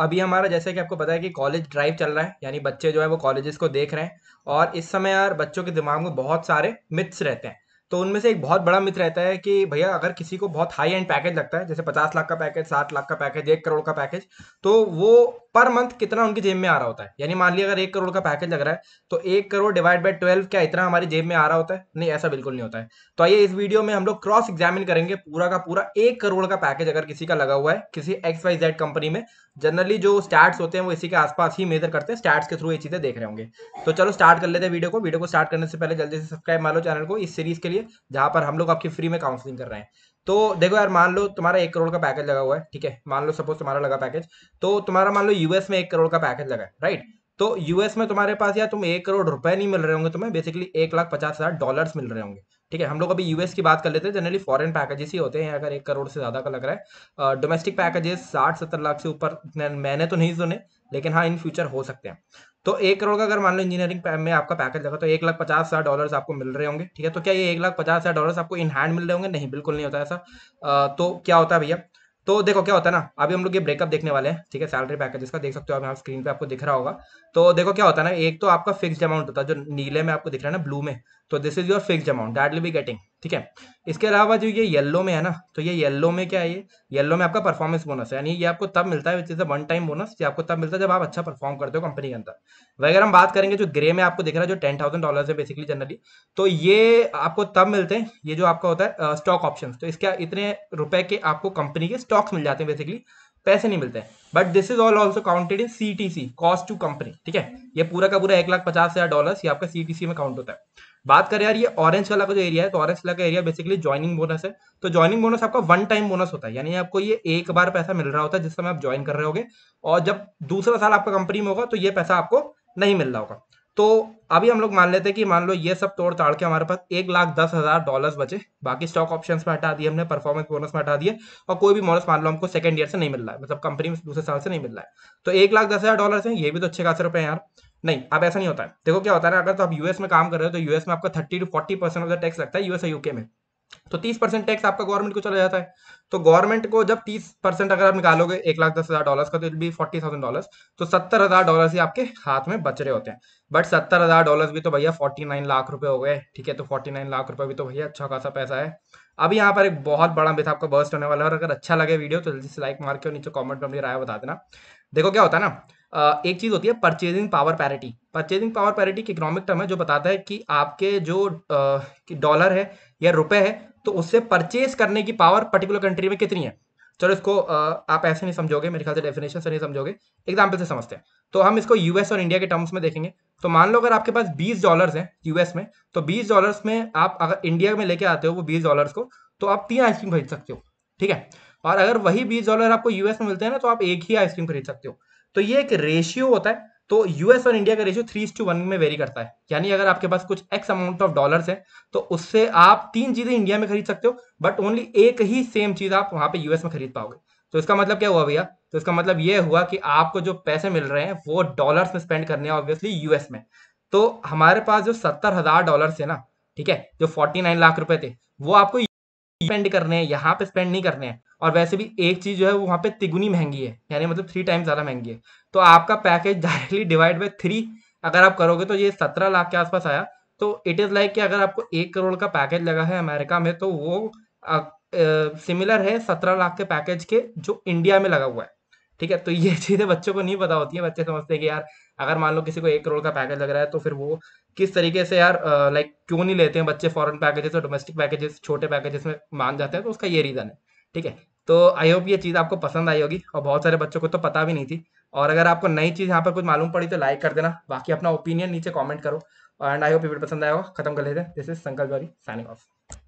अभी हमारा जैसे कि आपको पता है कि कॉलेज ड्राइव चल रहा है यानी बच्चे जो है वो कॉलेजेस को देख रहे हैं और इस समय यार बच्चों के दिमाग में बहुत सारे मिथ्स रहते हैं तो उनमें से एक बहुत बड़ा मित्र रहता है कि भैया अगर किसी को बहुत हाई एंड पैकेज लगता है जैसे पचास लाख का पैकेज सात लाख का पैकेज एक करोड़ का पैकेज तो वो पर मंथ कितना उनकी जेब में आ रहा होता है यानी मान लिया अगर एक करोड़ का पैकेज लग रहा है तो एक करोड़ डिवाइड बाई ट्वेल्व क्या इतना हमारी जेब में आ रहा होता है नहीं ऐसा बिल्कुल नहीं होता है तो आइए इस वीडियो में हम लोग क्रॉस एग्जामिन करेंगे पूरा का पूरा एक करोड़ का पैकेज अगर किसी का लगा हुआ है किसी एक्स वाई जेड कंपनी में जनरली जो स्टार्ट होते हैं वो इसी के आसपास ही मेजर करते हैं स्टार्ट के थ्रू ये चीजें देख रहे होंगे तो चलो स्टार्ट कर लेते हैं वीडियो को वीडियो को स्टार्ट करने से पहले जल्दी से सब्सक्राइब मार लो चैनल को इस सीरीज के लिए जहां पर हम लोग आपकी फ्री में काउंसलिंग कर रहे हैं तो देखो यार मान लो तुम्हारा एक करोड़ का पैकेज लगा हुआ है ठीक है मान लो सपोज तुम्हारा लगा पैकेज तो तुम्हारा मान लो यूएस में एक करोड़ का पैकेज लगा है राइट तो यूएस में तुम्हारे पास यार तुम एक करोड़ रुपए नहीं मिल रहे होंगे तुम्हें बेसिकली एक लाख पचास हजार डॉलर मिल रहे होंगे ठीक है हम लोग अभी यूएस की बात कर लेते हैं जनरली फॉरन पैकेजेस ही होते हैं अगर एक करोड़ से ज्यादा का लग रहा है डोमेस्टिक पैकेजेस साठ सत्तर लाख से ऊपर मैंने तो नहीं सुने लेकिन हाँ इन फ्यूचर हो सकते हैं तो एक करोड़ का अगर मान लो इंजीनियरिंग में आपका पैकेज लगा तो एक लाख पचास हजार डॉलर आपको मिल रहे होंगे ठीक है तो क्या ये एक लाख पचास हजार डॉलर आपको इन हैंड मिल रहे होंगे नहीं बिल्कुल नहीं होता ऐसा तो क्या होता है भैया तो देखो क्या होता है ना अभी हम लोग ये ब्रेकअप देखने वाले हैं ठीक है सैलरी पैकेज का देख सकते हो आप यहाँ स्क्रीन पे आपको दिख रहा होगा तो देखो क्या होता है ना एक तो आपका फिक्स अमाउंट होता है जो नीले में आपको दिख रहा है ना ब्लू में तो this is your fix amount that will be getting ठीक है इसके अलावा जो ये येल्लो में है ना तो ये येल्लो में क्या है ये येल्लो में आपका परफॉर्मेंस बोनस है यानी ये आपको तब मिलता है which is one time bonus ये आपको तब मिलता है जब आप अच्छा परफॉर्म करते हो कंपनी के अंदर वगैरह हम बात करेंगे जो ग्रे में आपको दिख रहा है जो टेन थाउजेंड डॉलर है बेसिकली जनरली तो ये आपको तब मिलते हैं ये जो आपका होता है स्टॉक ऑप्शन तो इसके इतने रुपए के आपको कंपनी के स्टॉक्स मिल जाते हैं बेसिकली पैसे नहीं मिलते but this is all also counted in C T C cost to company ठीक है ये पूरा का पूरा एक लाख पचास हजार डॉलर ये आपका सी टी सी में काउंट होता है बात करें यार ये ऑरेंज वाला का जो एरिया है तो ऑरेंज वाला का एरिया बेसिकली ज्वाइनिंग बोनस है तो ज्वाइनिंग बोनस आपका वन टाइम बोनस होता है यानी आपको ये एक बार पैसा मिल रहा होता है जिस समय आप ज्वाइन कर रहे होगे और जब दूसरा साल आपका कंपनी में होगा तो ये पैसा आपको नहीं मिल रहा होगा तो अभी हम लोग मान लेते हैं कि मान लो ये सब तोड़ ताड़ के हमारे पास एक लाख दस हजार डॉलर बचे बाकी स्टॉक ऑप्शन में हटा दिए हमने परफॉर्मेंस बोनस में हटा दिए और कोई भी बोनस मान लो हमको सेकंड ईयर से नहीं मिल रहा है मतलब कंपनी में दूसरे साल से नहीं मिल रहा है तो एक लाख दस हजार डॉलर है ये भी तो अच्छे खास रुपए यार नहीं अब ऐसा नहीं होता है देखो क्या होता है अगर तो आप यूएस में काम कर रहे हो तो यूएस में आपका thirty two forty percent of the tax लगता है यूएस और यूके में तो तीस परसेंट टैक्स आपका गवर्नमेंट को चला जाता है तो गवर्नमेंट को जब तीस परसेंट अगर आप निकालोगे एक लाख दस हज़ार डॉलर का तो it be forty thousand dollar तो सत्तर हज़ार डॉलर ही आपके हाथ में बच रहे होते हैं बट सत्तर हज़ार डॉलर भी तो भैया फोर्टी नाइन लाख रुपए हो गए ठीक है तो फोर्टी नाइन लाख रुपए भी तो भैया अच्छा खासा पैसा है अभी यहाँ पर एक बहुत बड़ा मिथ आपका बर्स्ट होने वाला है और अगर अच्छा लगे वीडियो तो जल्दी से लाइक मार के और नीचे कॉमेंट में अपनी राय बता देना देखो क्या होता है ना एक चीज़ होती है purchasing power parity purchasing power parity economic term है जो बताता है कि आपके जो डॉलर है या रुपए है तो उससे परचेज करने की पावर पर्टिकुलर कंट्री में कितनी है चलो इसको आप ऐसे नहीं समझोगे मेरे ख्याल से डेफिनेशन से नहीं समझोगे एग्जाम्पल से समझते हैं तो हम इसको यूएस और इंडिया के टर्म्स में देखेंगे तो मान लो अगर आपके पास 20 डॉलर्स हैं यूएस में तो 20 डॉलर्स में आप अगर इंडिया में लेके आते हो वो 20 डॉलर्स को तो आप तीन आइसक्रीम खरीद सकते हो ठीक है और अगर वही बीस डॉलर आपको यूएस में मिलते हैं ना तो आप एक ही आइसक्रीम खरीद सकते हो तो ये एक रेशियो होता है तो यूएस और इंडिया का रेशियो थ्री टू वन में वेरी करता है यानी अगर आपके पास कुछ एक्स अमाउंट ऑफ डॉलर्स है तो उससे आप तीन चीजें इंडिया में खरीद सकते हो बट ओनली एक ही सेम चीज आप वहां पे यूएस में खरीद पाओगे तो इसका मतलब क्या हुआ भैया तो इसका मतलब ये हुआ कि आपको जो पैसे मिल रहे हैं वो डॉलर्स में स्पेंड करने हैं ऑब्वियसली यूएस में तो हमारे पास जो सत्तर हजार डॉलर है ना ठीक है जो फोर्टी नाइन लाख रुपए थे वो आपको स्पेंड करने हैं यहाँ पे स्पेंड नहीं करने हैं और वैसे भी एक चीज जो है वो वहाँ पे तिगुनी महंगी है यानी मतलब थ्री टाइम ज्यादा महंगी है तो आपका package directly divide by three अगर आप करोगे तो ये सत्रह लाख के आसपास आया तो इट इज लाइक कि अगर आपको एक करोड़ का पैकेज लगा है अमेरिका में तो वो सिमिलर है सत्रह लाख के पैकेज के जो इंडिया में लगा हुआ है ठीक है तो ये चीज़ें बच्चों को नहीं पता होती है बच्चे समझते हैं कि यार अगर मान लो किसी को एक करोड़ का पैकेज लग रहा है तो फिर वो किस तरीके से यार लाइक क्यों नहीं लेते हैं बच्चे फॉरेन पैकेजेस और डोमेस्टिक पैकेजेस छोटे पैकेजेस में मान जाते हैं तो उसका ये रीज़न है ठीक है तो आई होप ये चीज़ आपको पसंद आई होगी और बहुत सारे बच्चों को तो पता भी नहीं थी और अगर आपको नई चीज़ यहाँ पर कुछ मालूम पड़ी तो लाइक कर देना बाकी अपना ओपिनियन नीचे कॉमेंट करो एंड आई होप ये पसंद आया होगा खत्म कर लेते हैं this is Sankalp signing of